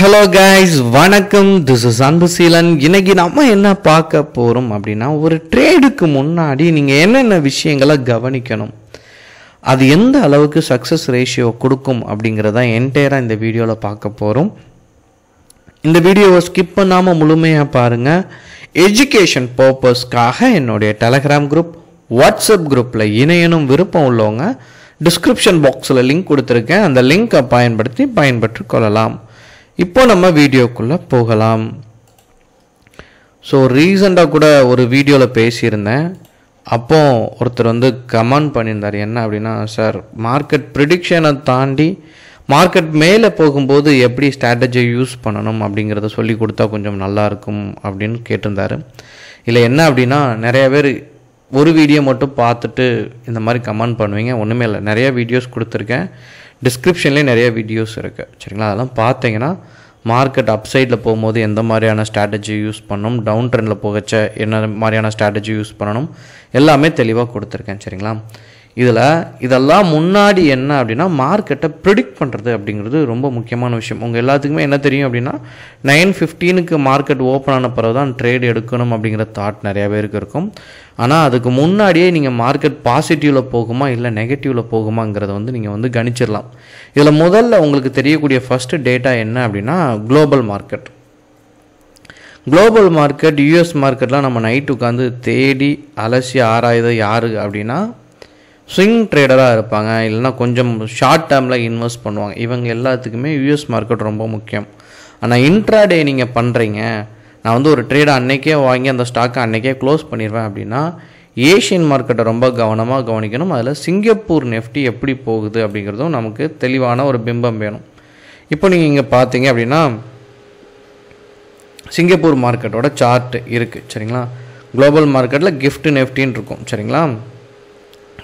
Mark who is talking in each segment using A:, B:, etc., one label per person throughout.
A: hello guys வணக்கம் this is Anbuseelan இன்னைக்கு நம்ம என்ன பார்க்க போகிறோம் அப்படின்னா ஒரு ட்ரேடுக்கு முன்னாடி நீங்கள் என்னென்ன விஷயங்களை கவனிக்கணும் அது எந்த அளவுக்கு சக்ஸஸ் ரேஷியோ கொடுக்கும் அப்படிங்கிறத என்டையராக இந்த வீடியோவில் பார்க்க போகிறோம் இந்த வீடியோவை ஸ்கிப் பண்ணாமல் முழுமையாக பாருங்கள் எஜுகேஷன் பர்பஸ்க்காக என்னுடைய டெலகிராம் குரூப் வாட்ஸ்அப் குரூப்பில் இணையனும் விருப்பம் உள்ளவங்க டிஸ்கிரிப்ஷன் பாக்ஸில் லிங்க் கொடுத்துருக்கேன் அந்த லிங்கை பயன்படுத்தி பயன்பெற்று கொள்ளலாம் இப்போ நம்ம வீடியோக்குள்ளே போகலாம் ஸோ ரீசெண்டாக கூட ஒரு வீடியோவில் பேசியிருந்தேன் அப்போ ஒருத்தர் வந்து கமெண்ட் பண்ணியிருந்தார் என்ன அப்படின்னா சார் மார்க்கெட் ப்ரிடிக்ஷனை தாண்டி மார்க்கெட் மேலே போகும்போது எப்படி ஸ்ட்ராட்டஜி யூஸ் பண்ணணும் அப்படிங்கிறத சொல்லி கொடுத்தா கொஞ்சம் நல்லாயிருக்கும் அப்படின்னு கேட்டிருந்தார் இல்லை என்ன அப்படின்னா நிறைய பேர் ஒரு வீடியோ மட்டும் பார்த்துட்டு இந்த மாதிரி கமெண்ட் பண்ணுவீங்க ஒன்றுமே இல்லை நிறைய வீடியோஸ் கொடுத்துருக்கேன் டிஸ்கிரிப்ஷன்லேயே நிறைய வீடியோஸ் இருக்குது சரிங்களா அதெல்லாம் பார்த்தீங்கன்னா மார்க்கெட் அப்சைடில் போகும்போது எந்த மாதிரியான ஸ்ட்ராட்டஜி யூஸ் பண்ணணும் டவுன் ட்ரெண்டில் போகச்ச என்ன மாதிரியான ஸ்ட்ராட்டஜி யூஸ் பண்ணணும் எல்லாமே தெளிவாக கொடுத்துருக்கேன் சரிங்களா இதில் இதெல்லாம் முன்னாடி என்ன அப்படின்னா மார்க்கெட்டை ப்ரிடிக்ட் பண்ணுறது அப்படிங்கிறது ரொம்ப முக்கியமான விஷயம் உங்கள் எல்லாத்துக்குமே என்ன தெரியும் அப்படின்னா நைன் ஃபிஃப்டீனுக்கு மார்க்கெட் ஓப்பன் ஆன பிறகு தான் ட்ரேட் எடுக்கணும் அப்படிங்கிற தாட் நிறைய பேருக்கு இருக்கும் ஆனால் அதுக்கு முன்னாடியே நீங்கள் மார்க்கெட் பாசிட்டிவில் போகுமா இல்லை நெகட்டிவில் போகுமாங்கிறத வந்து நீங்கள் வந்து கணிச்சிடலாம் இதில் முதல்ல உங்களுக்கு தெரியக்கூடிய ஃபஸ்ட்டு டேட்டா என்ன அப்படின்னா global market global market US மார்க்கெட்லாம் நம்ம நைட் உட்காந்து தேடி அலசி ஆராய்த யார் அப்படின்னா ஸ்விங் ட்ரேடராக இருப்பாங்க இல்லைன்னா கொஞ்சம் ஷார்ட் டேர்மில் இன்வெஸ்ட் பண்ணுவாங்க இவங்க எல்லாத்துக்குமே யூஎஸ் மார்க்கெட் ரொம்ப முக்கியம் ஆனால் இன்ட்ராடே நீங்கள் பண்ணுறீங்க நான் வந்து ஒரு ட்ரேடை அன்றைக்கே வாங்கி அந்த ஸ்டாக்கை அன்றைக்கே க்ளோஸ் பண்ணிடுவேன் அப்படின்னா ஏஷியன் மார்க்கெட்டை ரொம்ப கவனமாக கவனிக்கணும் அதில் சிங்கப்பூர் நெஃப்டி எப்படி போகுது அப்படிங்கிறதும் நமக்கு தெளிவான ஒரு பிம்பம் வேணும் இப்போ நீங்கள் இங்கே பார்த்தீங்க அப்படின்னா சிங்கப்பூர் மார்க்கெட்டோட சார்ட்டு இருக்குது சரிங்களா குளோபல் மார்க்கெட்டில் கிஃப்ட் நெஃப்டின்னு இருக்கும் சரிங்களா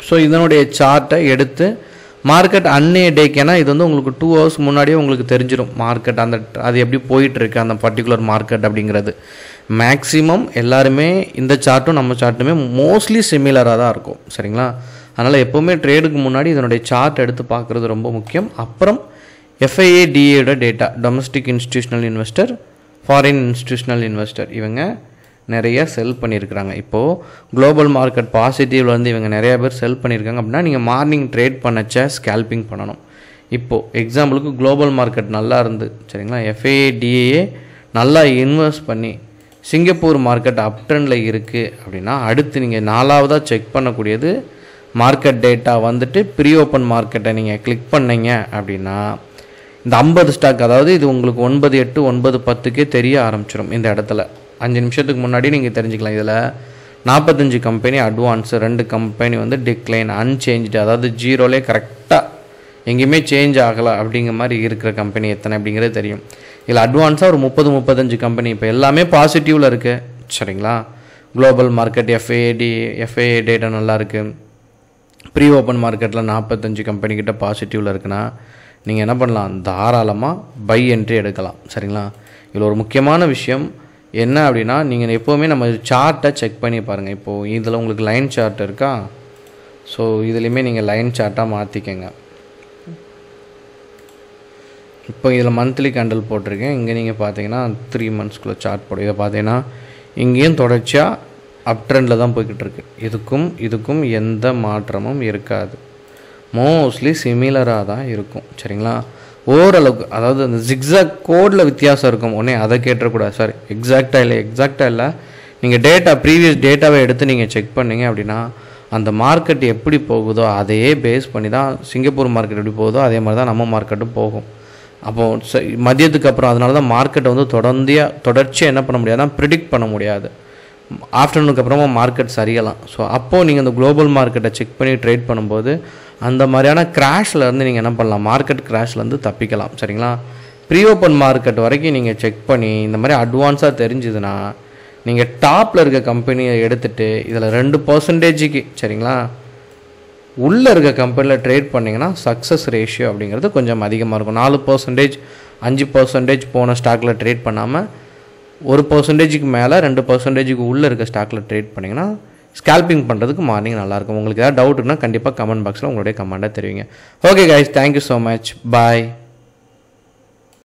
A: ஸோ இதனுடைய சார்ட்டை எடுத்து மார்க்கெட் அன்னே டேக்கேனா இது வந்து உங்களுக்கு டூ ஹவர்ஸ் முன்னாடியே உங்களுக்கு தெரிஞ்சிடும் மார்க்கெட் அந்த அது எப்படி போயிட்டுருக்கு அந்த பர்டிகுலர் மார்க்கெட் அப்படிங்கிறது மேக்ஸிமம் எல்லாருமே இந்த சார்ட்டும் நம்ம சார்ட்டுமே மோஸ்ட்லி சிமிலராக தான் இருக்கும் சரிங்களா அதனால் எப்போவுமே ட்ரேடுக்கு முன்னாடி இதனுடைய சார்ட் எடுத்து பார்க்குறது ரொம்ப முக்கியம் அப்புறம் FIA data domestic institutional investor foreign institutional investor இவங்க நிறைய செல் பண்ணியிருக்கிறாங்க இப்போது குளோபல் மார்க்கெட் பாசிட்டிவ்ல வந்து இவங்க நிறைய பேர் செல் பண்ணியிருக்காங்க அப்படின்னா நீங்கள் மார்னிங் ட்ரேட் பண்ணச்ச ஸ்கேல்பிங் பண்ணணும் இப்போது எக்ஸாம்பிளுக்கு குளோபல் மார்க்கெட் நல்லா இருந்து சரிங்களா எஃப்ஏடிஏ நல்லா இன்வெஸ்ட் பண்ணி சிங்கப்பூர் மார்க்கெட் அப் ட்ரெண்டில் இருக்குது அப்படின்னா அடுத்து நீங்கள் நாலாவதாக செக் பண்ணக்கூடியது மார்க்கெட் டேட்டா வந்துட்டு ப்ரீ ஓப்பன் மார்க்கெட்டை நீங்கள் கிளிக் பண்ணீங்க அப்படின்னா இந்த ஐம்பது ஸ்டாக் அதாவது இது உங்களுக்கு ஒன்பது எட்டு ஒன்பது பத்துக்கே தெரிய ஆரம்பிச்சிடும் இந்த இடத்துல அஞ்சு நிமிஷத்துக்கு முன்னாடி நீங்கள் தெரிஞ்சுக்கலாம் இதில் நாற்பத்தஞ்சு கம்பெனி அட்வான்ஸ் ரெண்டு கம்பெனி வந்து டிக்ளைன் அன்சேஞ்சு அதாவது ஜீரோலே கரெக்டாக எங்கேயுமே சேஞ்ச் ஆகலை அப்படிங்கிற மாதிரி இருக்கிற கம்பெனி எத்தனை அப்படிங்கிறது தெரியும் இதில் அட்வான்ஸாக ஒரு முப்பது முப்பத்தஞ்சு கம்பெனி இப்போ எல்லாமே பாசிட்டிவில் இருக்குது சரிங்களா global market FAD FAA data நல்லா இருக்குது ப்ரீ ஓப்பன் மார்க்கெட்டில் நாற்பத்தஞ்சு கம்பெனிக்கிட்ட பாசிட்டிவில் இருக்குன்னா நீங்கள் என்ன பண்ணலாம் தாராளமாக பை என்ட்ரி எடுக்கலாம் சரிங்களா இதில் ஒரு முக்கியமான விஷயம் என்ன அப்படின்னா நீங்கள் எப்போவுமே நம்ம சார்ட்டை செக் பண்ணி பாருங்கள் இப்போது இதில் உங்களுக்கு லைன் சார்ட் இருக்கா ஸோ இதுலேயுமே நீங்கள் லைன் சார்ட்டாக மாற்றிக்கங்க இப்போ இதில் மந்த்லி கேண்டல் போட்டிருக்கேன் இங்கே நீங்கள் பார்த்தீங்கன்னா த்ரீ மந்த்ஸ்க்குள்ளே சார்ட் போடும் இதை பார்த்தீங்கன்னா இங்கேயும் தொடர்ச்சியாக அப் ட்ரெண்டில் தான் போய்கிட்டு இருக்கு இதுக்கும் இதுக்கும் எந்த மாற்றமும் இருக்காது மோஸ்ட்லி சிமிலராக தான் இருக்கும் சரிங்களா ஓரளவுக்கு அதாவது அந்த ஜிக்ஸாக் கோடில் வித்தியாசம் இருக்கும் உடனே அதை கேட்டக்கூடாது சாரி எக்ஸாக்டாக இல்லை எக்ஸாக்டாக இல்லை நீங்கள் டேட்டா ப்ரீவியஸ் டேட்டாவை எடுத்து நீங்கள் செக் பண்ணிங்க அப்படின்னா அந்த மார்க்கெட் எப்படி போகுதோ அதையே பேஸ் பண்ணி தான் சிங்கப்பூர் மார்க்கெட் எப்படி போகுதோ அதே மாதிரி தான் நம்ம மார்க்கெட்டும் போகும் அப்போது மதியத்துக்கு அப்புறம் அதனால தான் மார்க்கெட்டை வந்து தொடர்ந்தியாக தொடர்ச்சியாக என்ன பண்ண முடியாதுன்னா ப்ரிடிக்ட் பண்ண முடியாது ஆஃப்டர்நூனுக்கு அப்புறமா மார்க்கெட் சரியலாம் ஸோ அப்போது நீங்கள் இந்த குளோபல் மார்க்கெட்டை செக் பண்ணி ட்ரேட் பண்ணும்போது அந்த மாதிரியான கிராஷ்லேருந்து நீங்கள் என்ன பண்ணலாம் மார்க்கெட் கிராஷ்லேருந்து தப்பிக்கலாம் சரிங்களா ப்ரீ ஓப்பன் மார்க்கெட் வரைக்கும் நீங்கள் செக் பண்ணி இந்த மாதிரி அட்வான்ஸாக தெரிஞ்சுதுன்னா நீங்கள் டாப்பில் இருக்க கம்பெனியை எடுத்துகிட்டு இதில் ரெண்டு பர்சன்டேஜுக்கு சரிங்களா உள்ளே இருக்க கம்பெனியில் ட்ரேட் பண்ணிங்கன்னா சக்ஸஸ் ரேஷியோ அப்படிங்கிறது கொஞ்சம் அதிகமாக இருக்கும் நாலு பர்சன்டேஜ் அஞ்சு பர்சன்டேஜ் போன ஸ்டாக்கில் ட்ரேட் பண்ணாமல் ஒரு பர்சன்டேஜுக்கு மேலே ரெண்டு பர்சன்டேஜுக்கு உள்ளே இருக்க ஸ்டாக்கில் ட்ரேட் பண்ணிங்கன்னா ஸ்கேல்பிங் பண்ணுறதுக்கு மார்னிங் நல்லாயிருக்கும் உங்களுக்கு ஏதாவது டவுட்னா கண்டிப்பாக கமெண்ட் பாக்ஸில் உங்களுடைய கமெண்ட்டாக தெரிவிங்க okay guys thank you so much பாய்